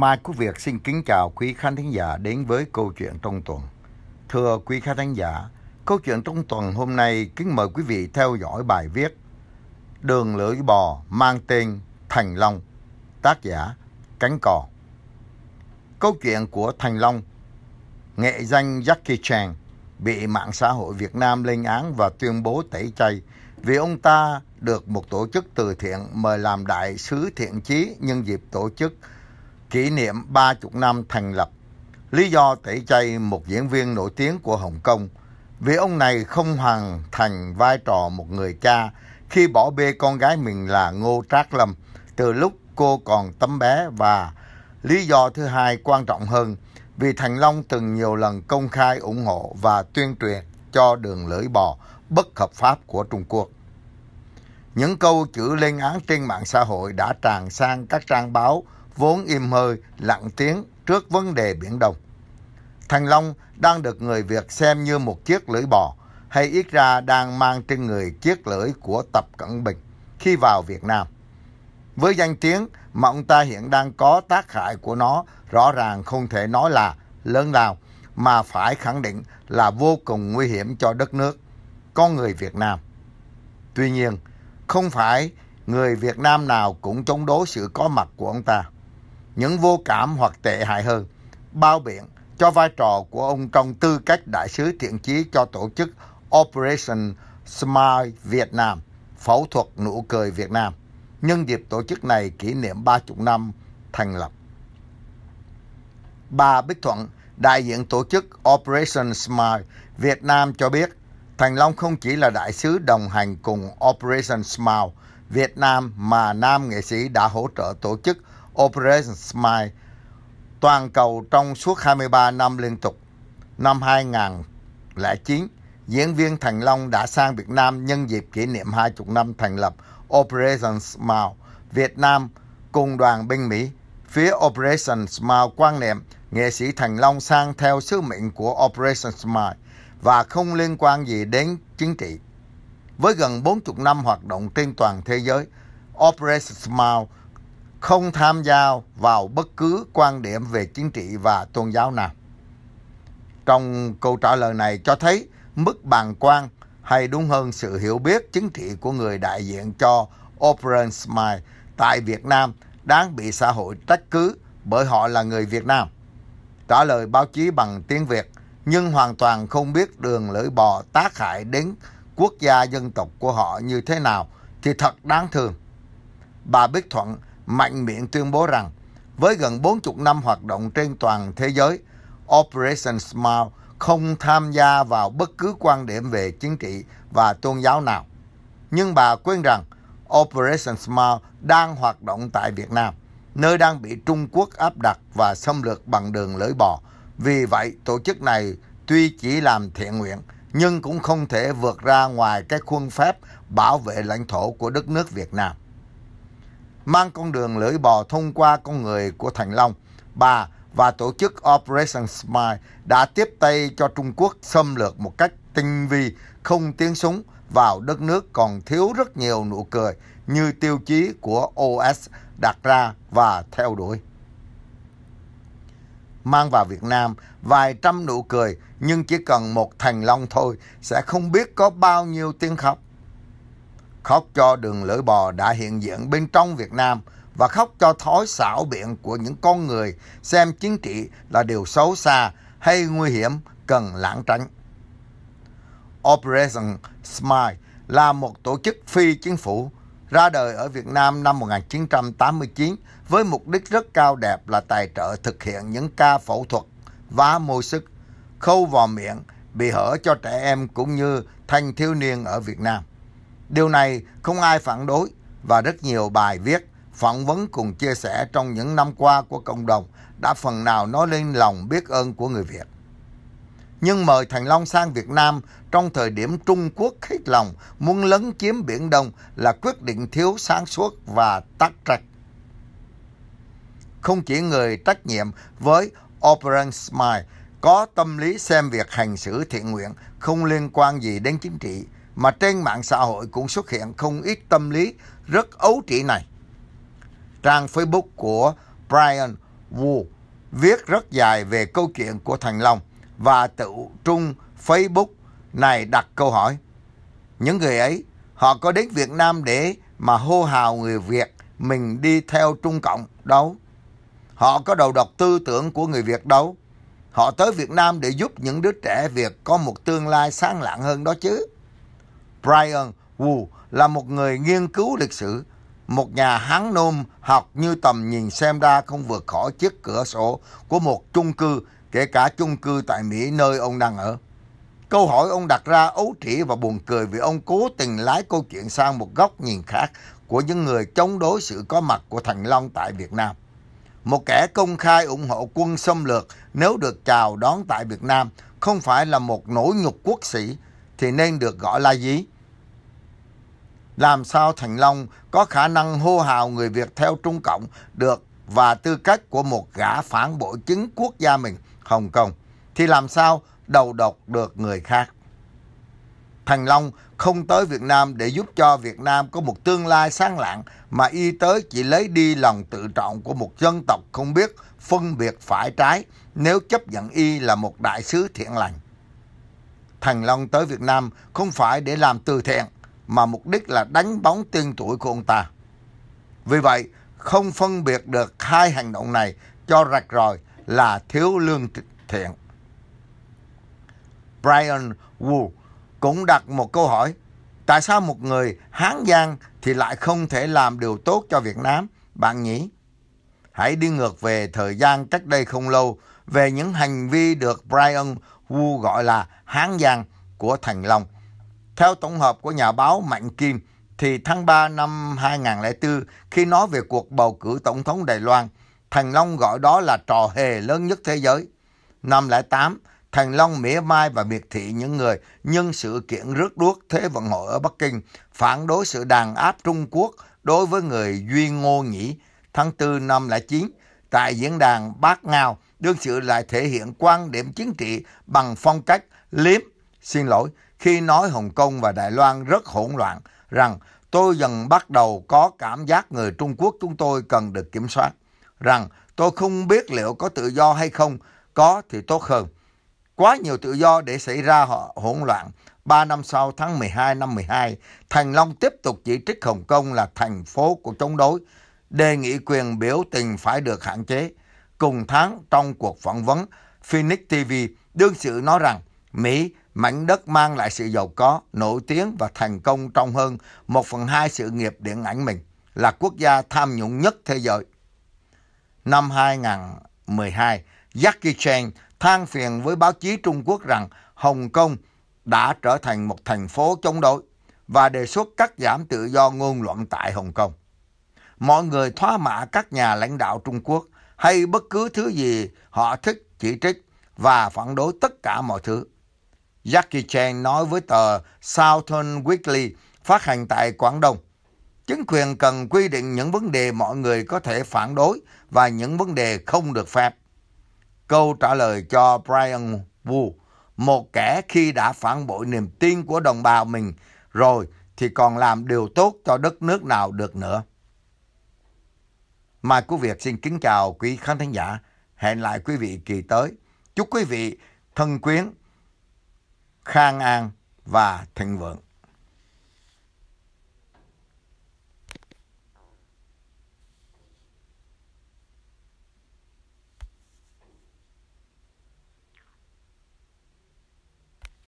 Mai Quốc Việt xin kính chào quý khán thính giả đến với câu chuyện trong tuần. Thưa quý khán thính giả, câu chuyện trong tuần hôm nay kính mời quý vị theo dõi bài viết Đường lưỡi bò mang tên Thành Long, tác giả Cánh Cò. Câu chuyện của Thành Long, nghệ danh Jackie Chan, bị mạng xã hội Việt Nam lên án và tuyên bố tẩy chay vì ông ta được một tổ chức từ thiện mời làm đại sứ thiện chí nhân dịp tổ chức kỷ niệm 30 năm thành lập. Lý do tẩy chay một diễn viên nổi tiếng của Hồng Kông vì ông này không hoàn thành vai trò một người cha khi bỏ bê con gái mình là Ngô Trác Lâm từ lúc cô còn tấm bé và lý do thứ hai quan trọng hơn vì Thành Long từng nhiều lần công khai ủng hộ và tuyên truyền cho đường lưỡi bò bất hợp pháp của Trung Quốc. Những câu chữ lên án trên mạng xã hội đã tràn sang các trang báo vốn im hơi, lặng tiếng trước vấn đề Biển Đông. thành Long đang được người Việt xem như một chiếc lưỡi bò, hay ít ra đang mang trên người chiếc lưỡi của Tập Cận Bình khi vào Việt Nam. Với danh tiếng mà ông ta hiện đang có tác hại của nó rõ ràng không thể nói là lớn lao, mà phải khẳng định là vô cùng nguy hiểm cho đất nước, con người Việt Nam. Tuy nhiên, không phải người Việt Nam nào cũng chống đối sự có mặt của ông ta những vô cảm hoặc tệ hại hơn, bao biện cho vai trò của ông trong tư cách đại sứ thiện chí cho tổ chức Operation Smile Việt Nam, phẫu thuật nụ cười Việt Nam, nhân dịp tổ chức này kỷ niệm 30 năm thành lập. Bà Bích Thuận, đại diện tổ chức Operation Smile Việt Nam cho biết, Thành Long không chỉ là đại sứ đồng hành cùng Operation Smile Việt Nam mà nam nghệ sĩ đã hỗ trợ tổ chức Operation Smile toàn cầu trong suốt 23 năm liên tục. Năm 2009, diễn viên Thành Long đã sang Việt Nam nhân dịp kỷ niệm 20 năm thành lập Operation Smile Việt Nam cùng đoàn binh Mỹ. Phía Operation Smile quan niệm nghệ sĩ Thành Long sang theo sứ mệnh của Operation Smile và không liên quan gì đến chính trị. Với gần 40 năm hoạt động trên toàn thế giới, Operation Smile không tham gia vào bất cứ quan điểm về chính trị và tôn giáo nào. Trong câu trả lời này cho thấy mức bàng quan hay đúng hơn sự hiểu biết chính trị của người đại diện cho Operation Smile tại Việt Nam đáng bị xã hội trách cứ bởi họ là người Việt Nam. Trả lời báo chí bằng tiếng Việt nhưng hoàn toàn không biết đường lưỡi bò tác hại đến quốc gia dân tộc của họ như thế nào thì thật đáng thương. Bà Bích Thuận mạnh miệng tuyên bố rằng với gần 40 năm hoạt động trên toàn thế giới, Operation Smile không tham gia vào bất cứ quan điểm về chính trị và tôn giáo nào. Nhưng bà quên rằng Operation Smile đang hoạt động tại Việt Nam, nơi đang bị Trung Quốc áp đặt và xâm lược bằng đường lưỡi bò. Vì vậy, tổ chức này tuy chỉ làm thiện nguyện, nhưng cũng không thể vượt ra ngoài cái khuôn phép bảo vệ lãnh thổ của đất nước Việt Nam mang con đường lưỡi bò thông qua con người của Thành Long. Bà và tổ chức Operation Smile đã tiếp tay cho Trung Quốc xâm lược một cách tinh vi, không tiếng súng vào đất nước còn thiếu rất nhiều nụ cười như tiêu chí của OS đặt ra và theo đuổi. Mang vào Việt Nam vài trăm nụ cười nhưng chỉ cần một thành long thôi sẽ không biết có bao nhiêu tiếng khóc khóc cho đường lưỡi bò đã hiện diện bên trong Việt Nam và khóc cho thói xảo biện của những con người xem chính trị là điều xấu xa hay nguy hiểm cần lãng tránh. Operation Smile là một tổ chức phi chính phủ ra đời ở Việt Nam năm 1989 với mục đích rất cao đẹp là tài trợ thực hiện những ca phẫu thuật và môi sức, khâu vào miệng, bị hở cho trẻ em cũng như thanh thiếu niên ở Việt Nam. Điều này không ai phản đối và rất nhiều bài viết, phỏng vấn cùng chia sẻ trong những năm qua của cộng đồng đã phần nào nói lên lòng biết ơn của người Việt. Nhưng mời Thành Long sang Việt Nam trong thời điểm Trung Quốc hết lòng muốn lấn chiếm Biển Đông là quyết định thiếu sáng suốt và tắc trạch. Không chỉ người trách nhiệm với Operation Smile có tâm lý xem việc hành xử thiện nguyện không liên quan gì đến chính trị, mà trên mạng xã hội cũng xuất hiện không ít tâm lý rất ấu trĩ này. Trang Facebook của Brian Wu viết rất dài về câu chuyện của Thành Long và tự trung Facebook này đặt câu hỏi. Những người ấy, họ có đến Việt Nam để mà hô hào người Việt mình đi theo Trung Cộng đâu. Họ có đầu độc tư tưởng của người Việt đâu. Họ tới Việt Nam để giúp những đứa trẻ Việt có một tương lai sáng lạng hơn đó chứ. Brian Wu là một người nghiên cứu lịch sử, một nhà hán nôm học như tầm nhìn xem ra không vượt khỏi chiếc cửa sổ của một chung cư, kể cả chung cư tại Mỹ nơi ông đang ở. Câu hỏi ông đặt ra ấu trĩ và buồn cười vì ông cố tình lái câu chuyện sang một góc nhìn khác của những người chống đối sự có mặt của Thành Long tại Việt Nam. Một kẻ công khai ủng hộ quân xâm lược nếu được chào đón tại Việt Nam không phải là một nỗi nhục quốc sĩ thì nên được gọi là gì? Làm sao Thành Long có khả năng hô hào người Việt theo Trung Cộng được và tư cách của một gã phản bội chính quốc gia mình, Hồng Kông, thì làm sao đầu độc được người khác? Thành Long không tới Việt Nam để giúp cho Việt Nam có một tương lai sáng lạng mà y tới chỉ lấy đi lòng tự trọng của một dân tộc không biết phân biệt phải trái nếu chấp nhận y là một đại sứ thiện lành. Thành Long tới Việt Nam không phải để làm từ thiện, mà mục đích là đánh bóng tên tuổi của ông ta. Vì vậy, không phân biệt được hai hành động này cho rạch ròi là thiếu lương thiện. Brian Wu cũng đặt một câu hỏi, tại sao một người Hán Giang thì lại không thể làm điều tốt cho Việt Nam, bạn nhỉ? Hãy đi ngược về thời gian cách đây không lâu về những hành vi được Brian Wu gọi là Hán Giang của Thành Long. Theo tổng hợp của nhà báo Mạnh Kim, thì tháng 3 năm 2004, khi nói về cuộc bầu cử tổng thống Đài Loan, Thành Long gọi đó là trò hề lớn nhất thế giới. Năm 2008, Thành Long mỉa mai và miệt thị những người nhân sự kiện rước đuốc Thế vận hội ở Bắc Kinh, phản đối sự đàn áp Trung Quốc đối với người Duy Ngô Nhĩ. Tháng 4 năm 2009, tại diễn đàn Bác Ngao, đương sự lại thể hiện quan điểm chính trị bằng phong cách liếm. Xin lỗi, khi nói Hồng Kông và Đài Loan rất hỗn loạn, rằng tôi dần bắt đầu có cảm giác người Trung Quốc chúng tôi cần được kiểm soát, rằng tôi không biết liệu có tự do hay không, có thì tốt hơn. Quá nhiều tự do để xảy ra họ hỗn loạn. Ba năm sau tháng 12 năm 12, Thành Long tiếp tục chỉ trích Hồng Kông là thành phố của chống đối, đề nghị quyền biểu tình phải được hạn chế cùng tháng trong cuộc phỏng vấn, Phoenix TV đương sự nói rằng Mỹ, mảnh đất mang lại sự giàu có, nổi tiếng và thành công trong hơn 1 phần 2 sự nghiệp điện ảnh mình, là quốc gia tham nhũng nhất thế giới. Năm 2012, Jackie Chan than phiền với báo chí Trung Quốc rằng Hồng Kông đã trở thành một thành phố chống đối và đề xuất cắt giảm tự do ngôn luận tại Hồng Kông. Mọi người thoá mạ các nhà lãnh đạo Trung Quốc hay bất cứ thứ gì họ thích chỉ trích và phản đối tất cả mọi thứ. Jackie Chan nói với tờ Southern Weekly phát hành tại Quảng Đông. Chính quyền cần quy định những vấn đề mọi người có thể phản đối và những vấn đề không được phép. Câu trả lời cho Brian Wu, một kẻ khi đã phản bội niềm tin của đồng bào mình rồi thì còn làm điều tốt cho đất nước nào được nữa. Mai Quốc Việt xin kính chào quý khán thính giả. Hẹn lại quý vị kỳ tới. Chúc quý vị thân quyến, khang an và thịnh vượng.